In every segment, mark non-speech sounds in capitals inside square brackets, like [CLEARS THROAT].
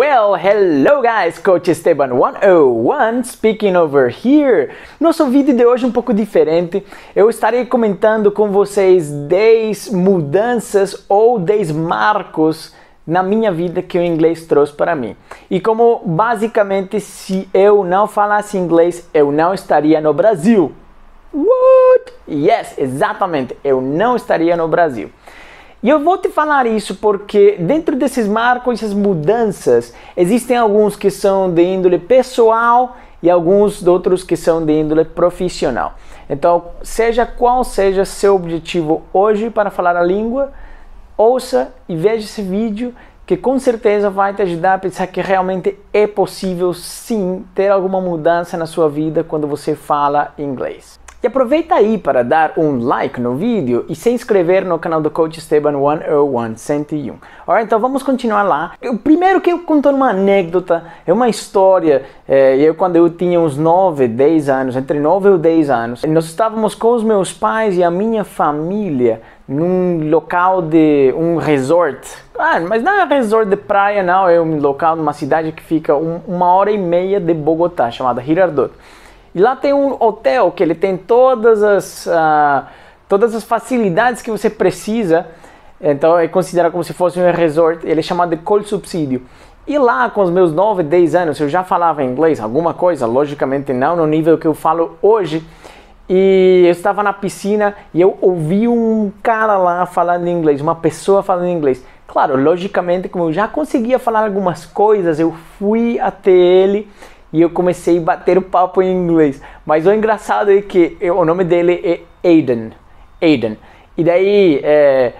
Well, hello guys, Coach Esteban 101 speaking over here. Nosso vídeo de hoje é um pouco diferente. Eu estarei comentando com vocês 10 mudanças ou 10 marcos na minha vida que o inglês trouxe para mim. E como basicamente se eu não falasse inglês, eu não estaria no Brasil. What? Yes, exatamente. Eu não estaria no Brasil. E eu vou te falar isso porque dentro desses marcos, essas mudanças, existem alguns que são de índole pessoal e alguns outros que são de índole profissional. Então, seja qual seja seu objetivo hoje para falar a língua, ouça e veja esse vídeo que com certeza vai te ajudar a pensar que realmente é possível sim ter alguma mudança na sua vida quando você fala inglês. E aproveita aí para dar um like no vídeo e se inscrever no canal do Coach Esteban 101, 101. Alright, então vamos continuar lá. O primeiro que eu conto uma anedota, é uma história. É, eu quando eu tinha uns 9, 10 anos, entre 9 e 10 anos, nós estávamos com os meus pais e a minha família num local de um resort. Ah, mas não é resort de praia não, é um local numa cidade que fica um, uma hora e meia de Bogotá, chamada Girardot. E lá tem um hotel que ele tem todas as, uh, todas as facilidades que você precisa. Então é considerado como se fosse um resort. Ele é chamado de Cold Subsídio. E lá com os meus 9, 10 anos eu já falava inglês, alguma coisa, logicamente não no nível que eu falo hoje. E eu estava na piscina e eu ouvi um cara lá falando inglês, uma pessoa falando inglês. Claro, logicamente, como eu já conseguia falar algumas coisas, eu fui até ele e eu comecei a bater o papo em inglês. Mas o engraçado é que eu, o nome dele é Aiden. Aiden. E daí, é,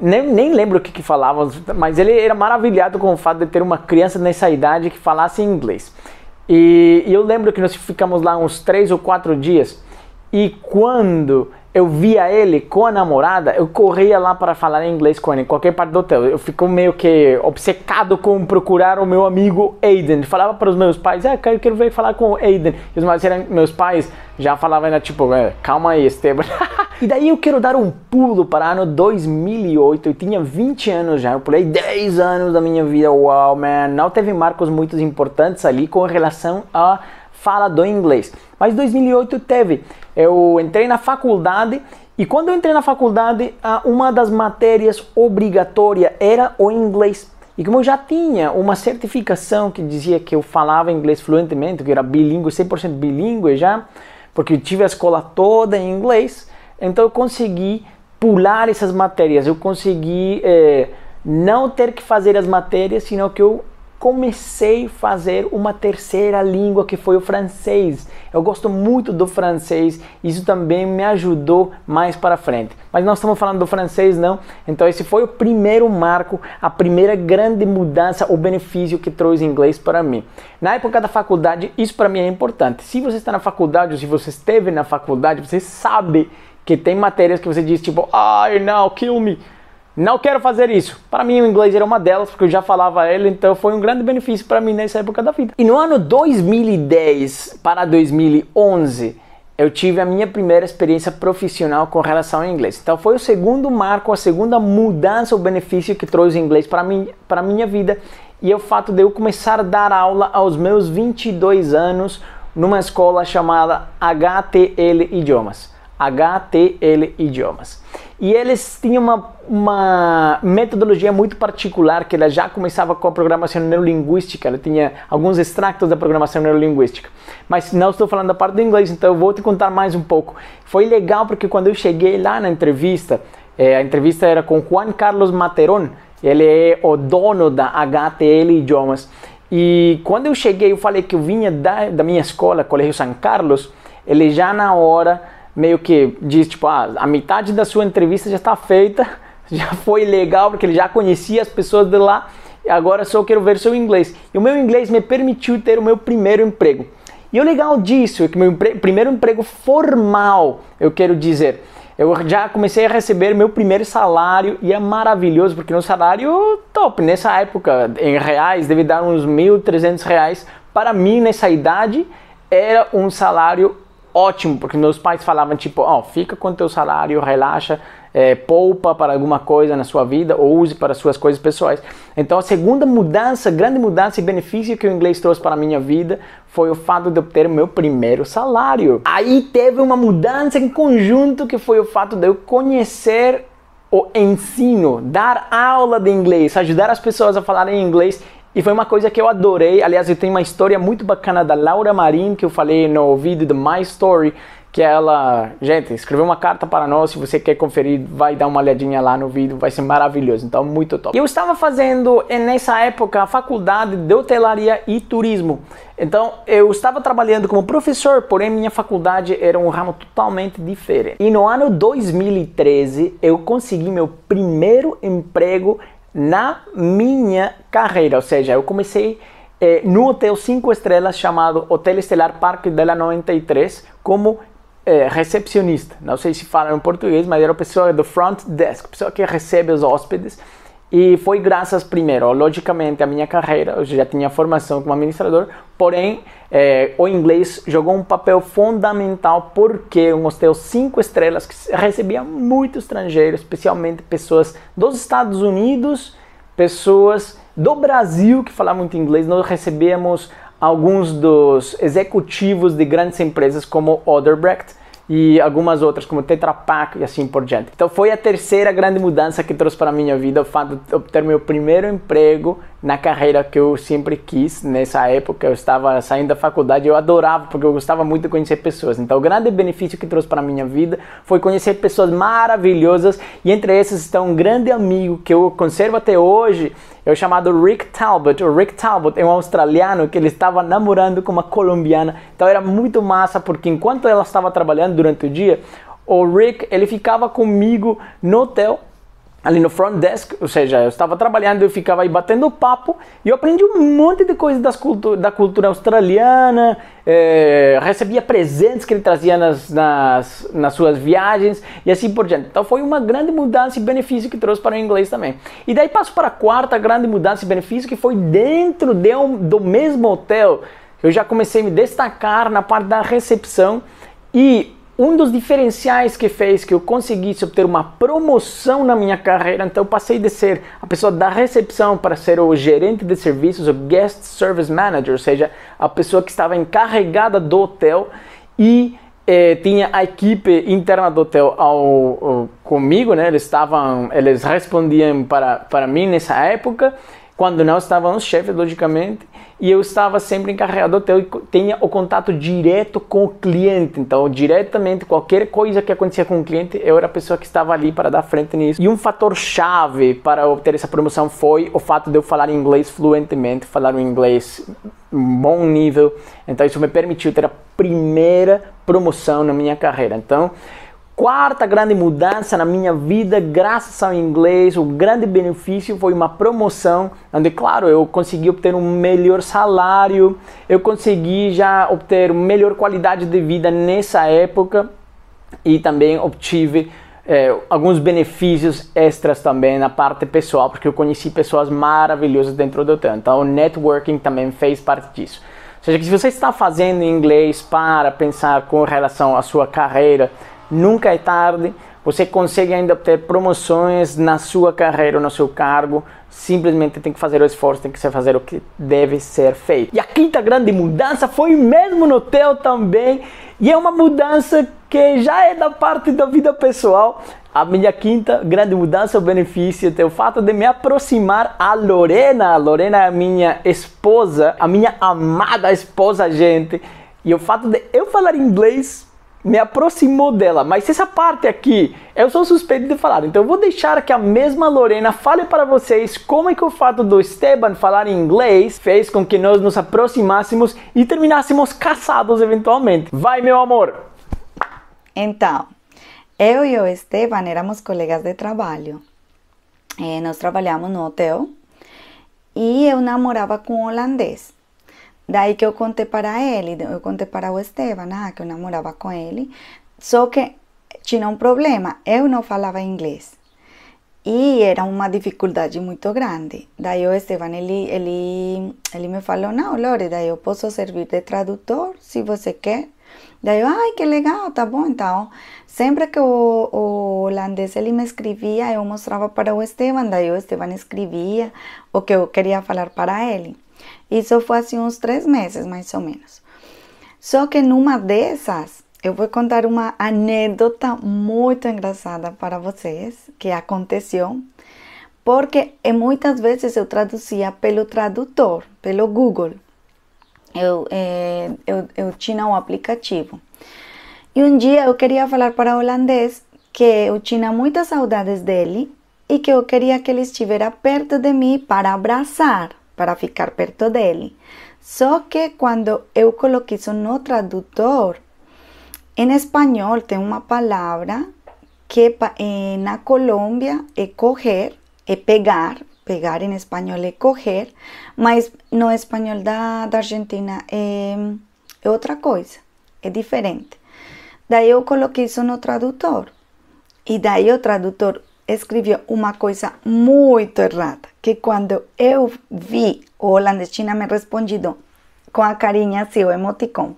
nem, nem lembro o que, que falávamos, mas ele era maravilhado com o fato de ter uma criança nessa idade que falasse inglês. E, e eu lembro que nós ficamos lá uns três ou quatro dias. E quando eu via ele com a namorada, eu corria lá para falar em inglês com ele, em qualquer parte do hotel. Eu fico meio que obcecado com procurar o meu amigo Aiden. Falava para os meus pais, ah, eu quero ver falar com o Aiden. E os meus, meus pais já falavam, ainda, tipo, é, calma aí, Esteban. [LAUGHS] e daí eu quero dar um pulo para ano 2008. Eu tinha 20 anos já, eu pulei 10 anos da minha vida. Uau, man. Não teve marcos muito importantes ali com relação a fala do inglês. Mas 2008 teve. Eu entrei na faculdade e quando eu entrei na faculdade, uma das matérias obrigatória era o inglês. E como eu já tinha uma certificação que dizia que eu falava inglês fluentemente, que era bilíngue, 100% bilíngue já, porque eu tive a escola toda em inglês, então eu consegui pular essas matérias, eu consegui é, não ter que fazer as matérias, senão que eu comecei a fazer uma terceira língua que foi o francês. Eu gosto muito do francês, isso também me ajudou mais para frente. Mas não estamos falando do francês não. Então esse foi o primeiro marco, a primeira grande mudança, o benefício que trouxe inglês para mim. Na época da faculdade, isso para mim é importante. Se você está na faculdade ou se você esteve na faculdade, você sabe que tem matérias que você diz tipo, ai, não, kill me não quero fazer isso. Para mim, o inglês era uma delas, porque eu já falava ele, então foi um grande benefício para mim nessa época da vida. E no ano 2010 para 2011, eu tive a minha primeira experiência profissional com relação ao inglês. Então foi o segundo marco, a segunda mudança, o benefício que trouxe o inglês para mim, para minha vida, e é o fato de eu começar a dar aula aos meus 22 anos numa escola chamada HTL Idiomas. HTL Idiomas. E eles tinham uma, uma, metodologia muito particular, que ela já começava com a programação neurolinguística, ela tinha alguns extractos da programação neurolinguística. Mas não estou falando da parte do inglês, então eu vou te contar mais um pouco. Foi legal porque quando eu cheguei lá na entrevista, é, a entrevista era com Juan Carlos Materon, ele é o dono da HTL Idiomas. E quando eu cheguei, eu falei que eu vinha da, da minha escola, Colégio São Carlos, ele já na hora meio que diz, tipo, ah, a metade da sua entrevista já está feita, [LAUGHS] já foi legal, porque ele já conhecia as pessoas de lá, e agora só quero ver seu inglês. E o meu inglês me permitiu ter o meu primeiro emprego. E o legal disso é que meu empre primeiro emprego formal, eu quero dizer, eu já comecei a receber meu primeiro salário e é maravilhoso porque no é salário top nessa época em reais deve dar uns 1.300 reais para mim nessa idade era um salário ótimo, porque meus pais falavam tipo, ó, oh, fica com teu salário, relaxa, é, poupa para alguma coisa na sua vida ou use para suas coisas pessoais. Então a segunda mudança, grande mudança e benefício que o inglês trouxe para a minha vida foi o fato de eu ter o meu primeiro salário. Aí teve uma mudança em conjunto que foi o fato de eu conhecer o ensino, dar aula de inglês, ajudar as pessoas a falarem inglês e foi uma coisa que eu adorei. Aliás, eu tenho uma história muito bacana da Laura Marim, que eu falei no vídeo do My Story, que ela, gente, escreveu uma carta para nós, se você quer conferir, vai dar uma olhadinha lá no vídeo, vai ser maravilhoso, então muito top. Eu estava fazendo eh, nessa época a faculdade de hotelaria e turismo. Então, eu estava trabalhando como professor, porém minha faculdade era um ramo totalmente diferente. E no ano 2013, eu consegui meu primeiro emprego na minha carreira. Ou seja, eu comecei eh, no Hotel 5 Estrelas chamado Hotel Estelar Parque de la 93 como eh, recepcionista. Não sei se falam em português, mas era a pessoa do front desk, pessoa que recebe os hóspedes e foi graças, primeiro, logicamente, à minha carreira, eu já tinha formação como administrador, porém, eh, o inglês jogou um papel fundamental porque eu mostrei cinco estrelas que recebia muito estrangeiro, especialmente pessoas dos Estados Unidos, pessoas do Brasil que falavam muito inglês. Nós recebemos alguns dos executivos de grandes empresas como Oderbrecht, e algumas outras, como Tetra Pak e assim por diante. Então foi a terceira grande mudança que trouxe para a minha vida o fato de obter meu primeiro emprego na carreira que eu sempre quis. Nessa época eu estava saindo da faculdade, eu adorava porque eu gostava muito de conhecer pessoas. Então o grande benefício que trouxe para a minha vida foi conhecer pessoas maravilhosas e entre essas está um grande amigo que eu conservo até hoje é o chamado Rick Talbot. O Rick Talbot é um australiano que ele estava namorando com uma colombiana. Então era muito massa porque enquanto ela estava trabalhando durante o dia, o Rick ele ficava comigo no hotel ali no front desk, ou seja, eu estava trabalhando, eu ficava aí batendo papo e eu aprendi um monte de coisa das cultu da cultura australiana, eh, recebia presentes que ele trazia nas, nas, nas, suas viagens e assim por diante. Então foi uma grande mudança e benefício que trouxe para o inglês também. E daí passo para a quarta grande mudança e benefício que foi dentro de um, do mesmo hotel. Eu já comecei a me destacar na parte da recepção e um dos diferenciais que fez que eu conseguisse obter uma promoção na minha carreira, então eu passei de ser a pessoa da recepção para ser o gerente de serviços, o guest service manager, ou seja, a pessoa que estava encarregada do hotel e eh, tinha a equipe interna do hotel ao, ao, comigo, né? Eles estavam, eles respondiam para para mim nessa época, quando não estavam os chefes, logicamente e eu estava sempre encarregado até eu tenha o contato direto com o cliente. Então, diretamente, qualquer coisa que acontecia com o cliente, eu era a pessoa que estava ali para dar frente nisso. E um fator chave para obter essa promoção foi o fato de eu falar inglês fluentemente, falar um inglês bom nível. Então, isso me permitiu ter a primeira promoção na minha carreira. Então, quarta grande mudança na minha vida, graças ao inglês, o grande benefício foi uma promoção, onde, claro, eu consegui obter um melhor salário, eu consegui já obter uma melhor qualidade de vida nessa época e também obtive é, alguns benefícios extras também na parte pessoal, porque eu conheci pessoas maravilhosas dentro do TAN. Então, o networking também fez parte disso. Ou seja, que se você está fazendo inglês para pensar com relação à sua carreira, Nunca é tarde, você consegue ainda obter promoções na sua carreira, no seu cargo. Simplesmente tem que fazer o esforço, tem que fazer o que deve ser feito. E a quinta grande mudança foi mesmo no teu também, e é uma mudança que já é da parte da vida pessoal. A minha quinta grande mudança, é o benefício é o fato de me aproximar a Lorena. A Lorena é a minha esposa, a minha amada esposa, gente. E o fato de eu falar inglês me aproximou dela, mas essa parte aqui eu sou suspeito de falar, então vou deixar que a mesma Lorena fale para vocês como é que o fato do Esteban falar inglês fez com que nós nos aproximássemos e terminássemos casados eventualmente. Vai, meu amor! Então, eu e o Esteban éramos colegas de trabalho. Eh, nós trabalhamos no hotel e eu namorava com um holandês. Daí que eu contei para ele, eu contei para o Esteban, ah, que eu namorava com ele, só que tinha um problema, eu não falava inglês. E era uma dificuldade muito grande. Daí o Esteban, ele, ele, ele me falou, não, Lore, daí eu posso servir de tradutor, se você quer. Daí eu, ai, que legal, tá bom, então. Sempre que o, o holandês ele me escrevia, eu mostrava para o Esteban, daí o Esteban escrevia o que eu queria falar para ele. Isso foi assim uns três meses, mais ou menos. Só que numa dessas, eu vou contar uma anedota muito engraçada para vocês que aconteceu, porque eh, muitas vezes eu traduzia pelo tradutor, pelo Google. Eu, é, eu, eu tinha um aplicativo. E um dia eu queria falar para o holandês que eu tinha muitas saudades dele e que eu queria que ele estivesse perto de mim para abraçar. para ficar perto dele. Só que quando eu coloquei isso no tradutor, en espanhol tem uma palavra que en na Colombia é coger, é pegar, pegar en espanhol é coger, mas no espanhol da, Argentina é, em, é outra coisa, é diferente. Daí eu coloquei isso no tradutor. E daí o tradutor escreveu uma coisa muito errada, que quando eu vi, o holandês China me respondido com a carinha assim, o emoticon.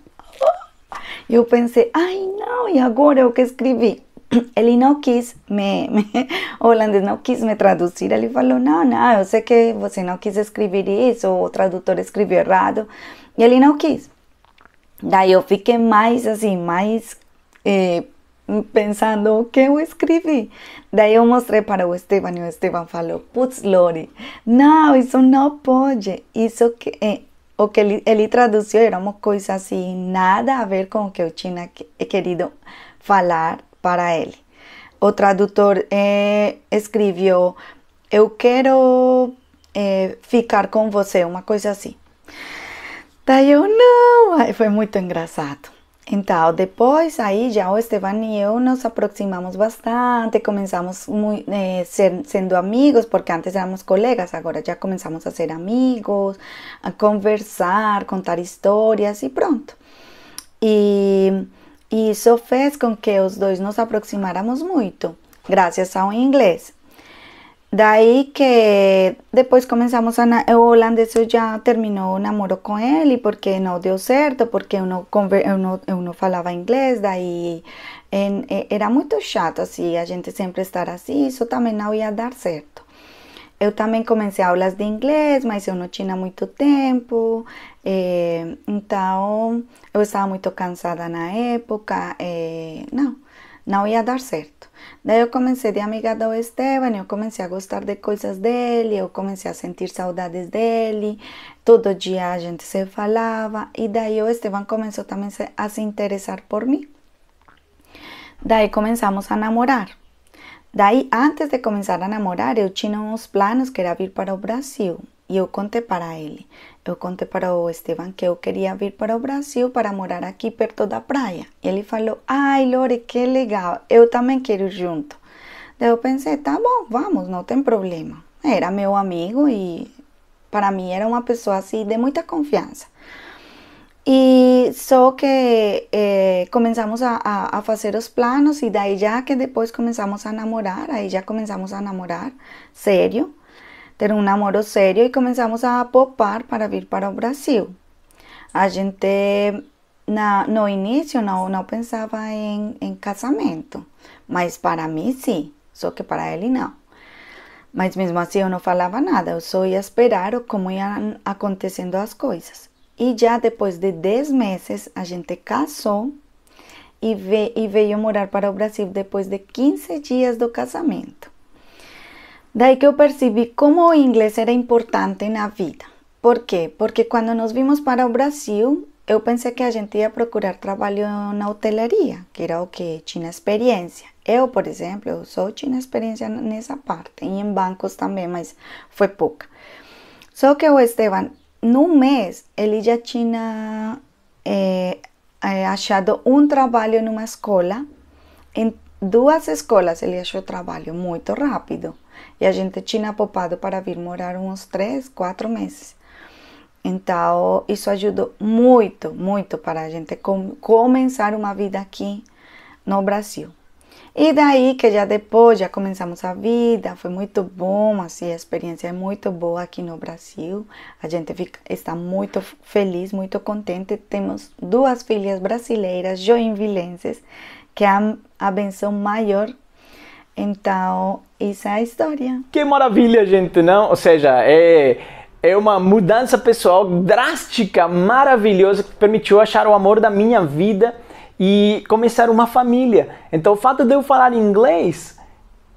Eu pensei, ai não, e agora o que escrevi? [CLEARS THROAT] Ele não quis me, [LAUGHS] me, o holandês não quis me traduzir. Ele falou, não, não, eu sei que você não quis escrever isso, o tradutor escreveu errado. E ele não quis. Daí eu fiquei mais assim, mais eh, pensando o que eu escrevi. Daí eu mostrei para o Esteban e o Esteban falou: Putz, Lori, não, isso não pode. Isso que é, o que ele, ele traduziu era uma coisa assim, nada a ver com o que eu tinha querido falar para ele. O tradutor escreveu: eh, Eu quero eh, ficar com você, uma coisa assim. Daí eu, não, foi muito engraçado. Então, depois aí já o Esteban e eu nos aproximamos bastante, começamos muito, eh, ser, sendo amigos, porque antes éramos colegas, agora já começamos a ser amigos, a conversar, contar histórias e pronto. E, e isso fez com que os dois nos aproximáramos muito, graças ao inglês daí que depois começamos a... Eh, o já ya o namoro com ele porque não deu certo porque eu eh, eh, não falava inglês daí era muito chato assim a gente sempre estar assim isso também não ia dar certo. Eu também comecei aulas de inglês, mas eu não tinha muito tempo, então eu estava muito cansada na época, não não ia dar certo. Daí eu comecei de amiga do Esteban, eu comecei a gostar de coisas dele, eu comecei a sentir saudades dele, todo dia a gente se falava, e daí o Esteban começou também a se interessar por mim. Daí começamos a namorar. Daí, antes de começar a namorar, eu tinha uns planos que era vir para o Brasil. E eu contei para ele, eu contei para o Esteban que eu queria vir para o Brasil para morar aqui perto da praia. Ele falou: Ai, Lore, que legal, eu também quero ir junto. Daí eu pensei: Tá bom, vamos, não tem problema. Era meu amigo e para mim era uma pessoa assim de muita confiança. E só que eh, começamos a, a, a, fazer os planos e daí já que depois começamos a namorar, aí já começamos a namorar sério ter um namoro sério e começamos a poupar para vir para o Brasil. A gente na, no início não, não pensava em, em casamento, mas para mim sim, só que para ele não. Mas mesmo assim eu não falava nada, eu só ia esperar como iam acontecendo as coisas. E já depois de 10 meses a gente casou e, veio morar para o Brasil depois de 15 dias do casamento. Daí que eu percebi como o inglês era importante na vida. Por quê? Porque quando nos vimos para o Brasil, eu pensei que a gente ia procurar trabalho na hotelaria, que era o que tinha experiência. Eu, por exemplo, eu só tinha experiência nessa parte, e em bancos também, mas foi pouca. Só que o Esteban, num mês, ele já tinha é, é, achado um trabalho numa escola. Em duas escolas ele achou trabalho muito rápido e a gente tinha poupado para vir morar uns três, quatro meses. Então, isso ajudou muito, muito para a gente com, começar uma vida aqui no Brasil. E daí que já depois, já começamos a vida, foi muito bom, assim, a experiência é muito boa aqui no Brasil. A gente fica, está muito feliz, muito contente. Temos duas filhas brasileiras, joinvilenses, que é a, benção maior então, isso é a história. Que maravilha, gente, não? Ou seja, é, é uma mudança pessoal drástica, maravilhosa, que permitiu achar o amor da minha vida e começar uma família. Então, o fato de eu falar inglês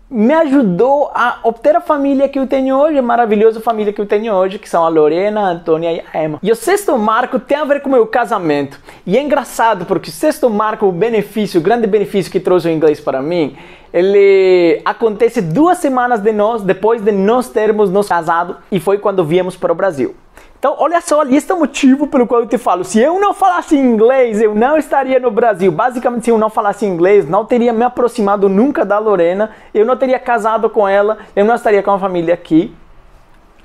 me ajudou a obter a família que eu tenho hoje, a maravilhosa família que eu tenho hoje, que são a Lorena, a Antônia e a Emma. E o sexto marco tem a ver com o meu casamento. E é engraçado porque o sexto marco, o benefício, o grande benefício que trouxe o inglês para mim, ele acontece duas semanas de nós, depois de nós termos nos casado e foi quando viemos para o Brasil. Então, olha só ali está o motivo pelo qual eu te falo. Se eu não falasse inglês, eu não estaria no Brasil. Basicamente, se eu não falasse inglês, não teria me aproximado nunca da Lorena, eu não teria casado com ela, eu não estaria com a família aqui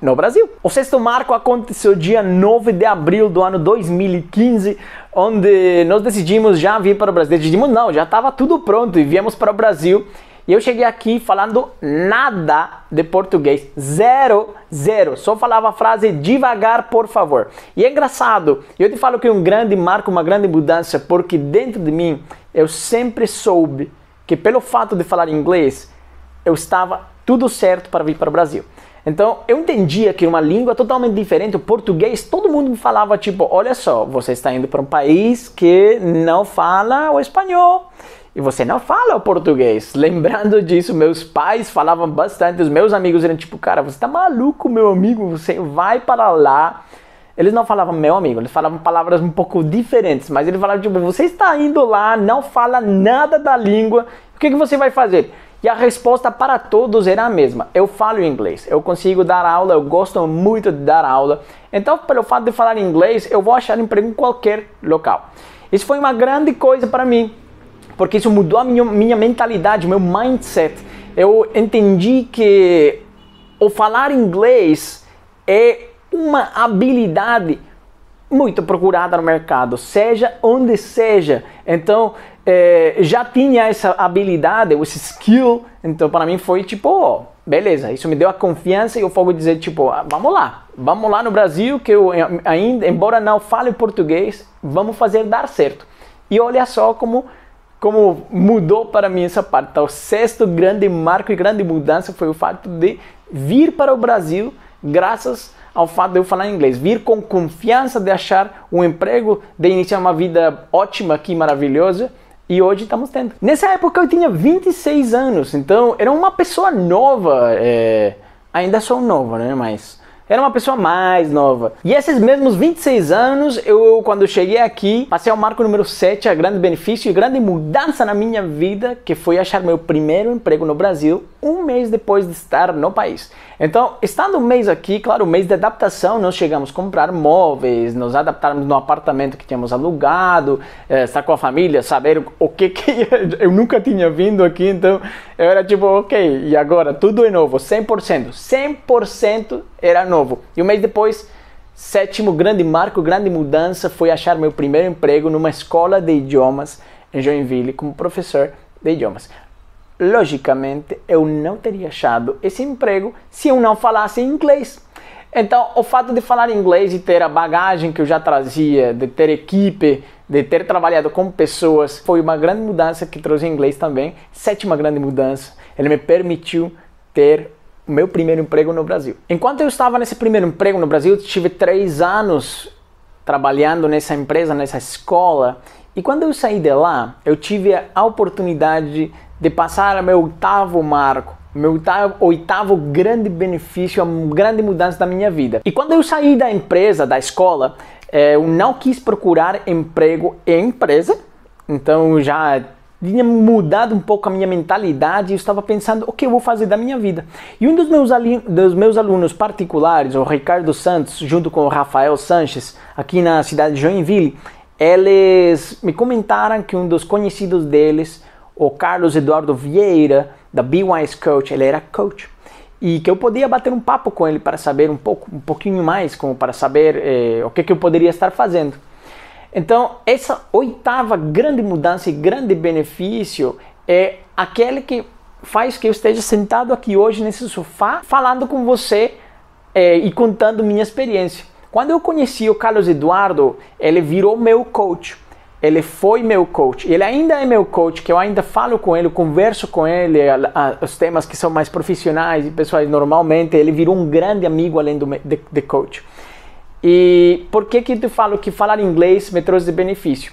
no Brasil. O sexto marco aconteceu dia 9 de abril do ano 2015, onde nós decidimos já vir para o Brasil. Decidimos não, já estava tudo pronto e viemos para o Brasil. E eu cheguei aqui falando nada de português, zero, zero. Só falava a frase devagar, por favor. E é engraçado, eu te falo que um grande marco, uma grande mudança, porque dentro de mim eu sempre soube que pelo fato de falar inglês, eu estava tudo certo para vir para o Brasil. Então eu entendia que uma língua totalmente diferente, o português, todo mundo me falava tipo, olha só, você está indo para um país que não fala o espanhol e você não fala o português. [LAUGHS] Lembrando disso, meus pais falavam bastante, os meus amigos eram tipo, cara, você tá maluco, meu amigo, você vai para lá. Eles não falavam meu amigo, eles falavam palavras um pouco diferentes, mas eles falavam tipo, você está indo lá, não fala nada da língua, o que, que você vai fazer? E a resposta para todos era a mesma. Eu falo inglês, eu consigo dar aula, eu gosto muito de dar aula. Então, pelo fato de falar inglês, eu vou achar emprego em qualquer local. Isso foi uma grande coisa para mim, porque isso mudou a minha, minha mentalidade, meu mindset. Eu entendi que o falar inglês é uma habilidade muito procurada no mercado, seja onde seja. Então, eh, já tinha essa habilidade, esse skill. Então, para mim foi tipo, oh, beleza, isso me deu a confiança e o fogo dizer tipo, ah, vamos lá, vamos lá no Brasil que eu ainda, embora não fale português, vamos fazer dar certo. E olha só como como mudou para mim essa parte. Tá? O sexto grande marco e grande mudança foi o fato de vir para o Brasil, graças ao fato de eu falar inglês. Vir com confiança de achar um emprego, de iniciar uma vida ótima aqui, maravilhosa. E hoje estamos tendo. Nessa época eu tinha 26 anos, então era uma pessoa nova. É... Ainda sou nova, né? Mas era uma pessoa mais nova. E esses mesmos 26 anos, eu quando cheguei aqui, passei ao marco número 7, a grande benefício e grande mudança na minha vida, que foi achar meu primeiro emprego no Brasil um mês depois de estar no país. Então, estando um mês aqui, claro, um mês de adaptação, nós chegamos a comprar móveis, nos adaptarmos no apartamento que tínhamos alugado, eh, estar com a família, saber o que que [LAUGHS] eu nunca tinha vindo aqui, então eu era tipo, ok, e agora tudo é novo, 100%, 100% era novo. E um mês depois, sétimo grande marco, grande mudança foi achar meu primeiro emprego numa escola de idiomas em Joinville como professor de idiomas logicamente eu não teria achado esse emprego se eu não falasse inglês. Então, o fato de falar inglês e ter a bagagem que eu já trazia, de ter equipe, de ter trabalhado com pessoas, foi uma grande mudança que trouxe inglês também. Sétima grande mudança, ele me permitiu ter o meu primeiro emprego no Brasil. Enquanto eu estava nesse primeiro emprego no Brasil, tive três anos trabalhando nessa empresa, nessa escola, e quando eu saí de lá, eu tive a oportunidade de passar o meu oitavo marco, meu oitavo, grande benefício, uma grande mudança da minha vida. E quando eu saí da empresa, da escola, eh, eu não quis procurar emprego em empresa, então já tinha mudado um pouco a minha mentalidade e estava pensando o que eu vou fazer da minha vida. E um dos meus, dos meus alunos particulares, o Ricardo Santos, junto com o Rafael Sanches, aqui na cidade de Joinville, eles me comentaram que um dos conhecidos deles, o Carlos Eduardo Vieira, da Be Wise Coach, ele era coach e que eu podia bater um papo com ele para saber um pouco, um pouquinho mais, como para saber eh, o que, que eu poderia estar fazendo. Então, essa oitava grande mudança e grande benefício é aquele que faz que eu esteja sentado aqui hoje nesse sofá falando com você eh, e contando minha experiência. Quando eu conheci o Carlos Eduardo, ele virou meu coach. Ele foi meu coach. Ele ainda é meu coach, que eu ainda falo com ele, converso com ele, a, a, os temas que são mais profissionais e pessoais normalmente. Ele virou um grande amigo além do, de, de coach. E por que que eu falo que falar inglês me trouxe benefício?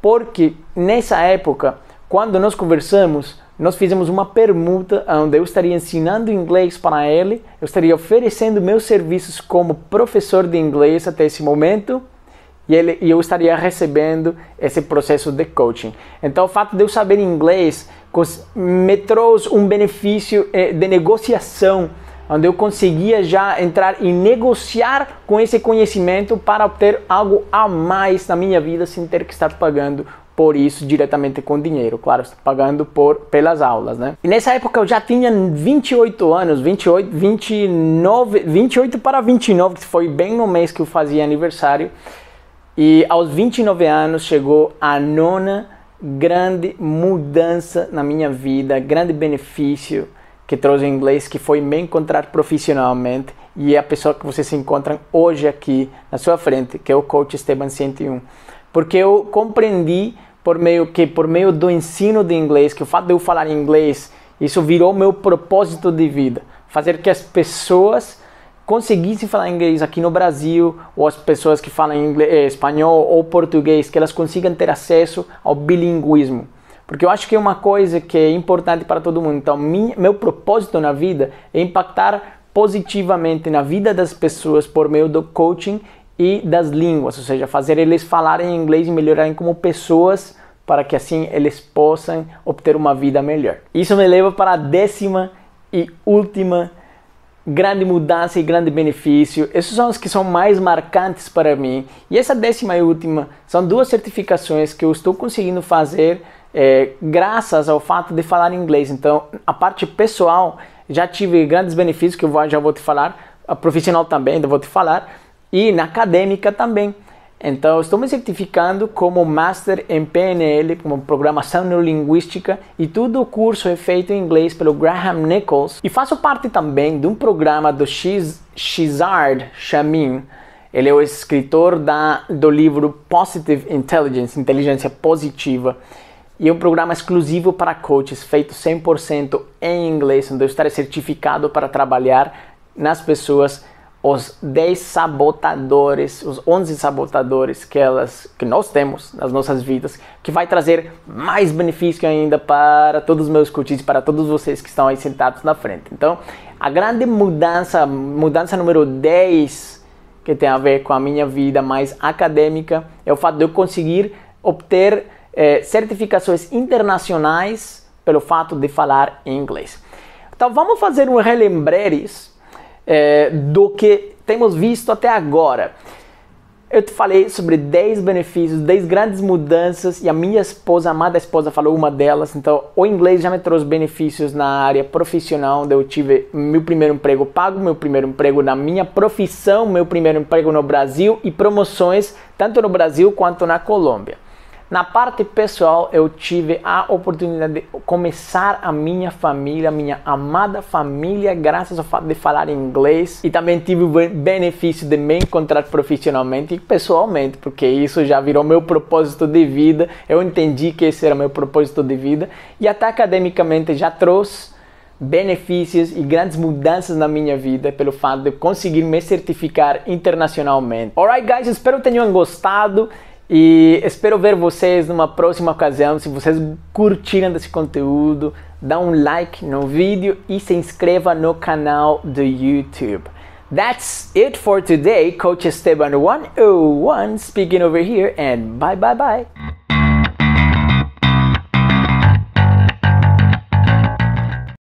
Porque nessa época, quando nós conversamos, nós fizemos uma permuta onde eu estaria ensinando inglês para ele, eu estaria oferecendo meus serviços como professor de inglês até esse momento e, ele, e eu estaria recebendo esse processo de coaching. Então, o fato de eu saber inglês me trouxe um benefício eh, de negociação, onde eu conseguia já entrar e negociar com esse conhecimento para obter algo a mais na minha vida sem ter que estar pagando por isso diretamente com dinheiro, claro, pagando por pelas aulas, né? E nessa época eu já tinha 28 anos, 28, 29, 28 para 29, que foi bem no mês que eu fazia aniversário. E aos 29 anos chegou a nona grande mudança na minha vida, grande benefício que trouxe o inglês, que foi me encontrar profissionalmente e é a pessoa que você se encontram hoje aqui na sua frente, que é o coach Esteban 101. Porque eu compreendi por meio que por meio do ensino de inglês, que o fato de eu falar inglês, isso virou meu propósito de vida, fazer que as pessoas conseguissem falar inglês aqui no Brasil, ou as pessoas que falam inglês, eh, espanhol ou português, que elas consigam ter acesso ao bilinguismo. Porque eu acho que é uma coisa que é importante para todo mundo. Então, minha, meu propósito na vida é impactar positivamente na vida das pessoas por meio do coaching e das línguas, ou seja, fazer eles falarem inglês e melhorarem como pessoas para que assim eles possam obter uma vida melhor. Isso me leva para a décima e última grande mudança e grande benefício. Esses são os que são mais marcantes para mim. E essa décima e última são duas certificações que eu estou conseguindo fazer é, graças ao fato de falar inglês. Então, a parte pessoal já tive grandes benefícios que eu já vou te falar, a profissional também, ainda vou te falar e na acadêmica também. Então, estou me certificando como Master em PNL, como Programação Neurolinguística, e todo o curso é feito em inglês pelo Graham Nichols. E faço parte também de um programa do Shiz, Shizard Shamin. Ele é o escritor da, do livro Positive Intelligence, Inteligência Positiva. E é um programa exclusivo para coaches, feito 100% em inglês, onde então, eu estarei certificado para trabalhar nas pessoas os 10 sabotadores, os 11 sabotadores que elas que nós temos nas nossas vidas, que vai trazer mais benefício ainda para todos os meus coaches, para todos vocês que estão aí sentados na frente. Então, a grande mudança, mudança número 10 que tem a ver com a minha vida mais acadêmica, é o fato de eu conseguir obter eh, certificações internacionais pelo fato de falar inglês. Então, vamos fazer um relembreres é, do que temos visto até agora. Eu te falei sobre 10 benefícios, 10 grandes mudanças e a minha esposa, a amada esposa, falou uma delas. Então, o inglês já me trouxe benefícios na área profissional, onde eu tive meu primeiro emprego pago, meu primeiro emprego na minha profissão, meu primeiro emprego no Brasil e promoções tanto no Brasil quanto na Colômbia. Na parte pessoal, eu tive a oportunidade de começar a minha família, minha amada família, graças ao fato de falar inglês e também tive o benefício de me encontrar profissionalmente e pessoalmente, porque isso já virou meu propósito de vida. Eu entendi que esse era meu propósito de vida e até academicamente já trouxe benefícios e grandes mudanças na minha vida pelo fato de conseguir me certificar internacionalmente. Alright, guys, espero que tenham gostado. E espero ver vocês numa próxima ocasião. Se vocês curtiram desse conteúdo, dá um like no vídeo e se inscreva no canal do YouTube. That's it for today. Coach Esteban 101 speaking over here, and bye bye bye.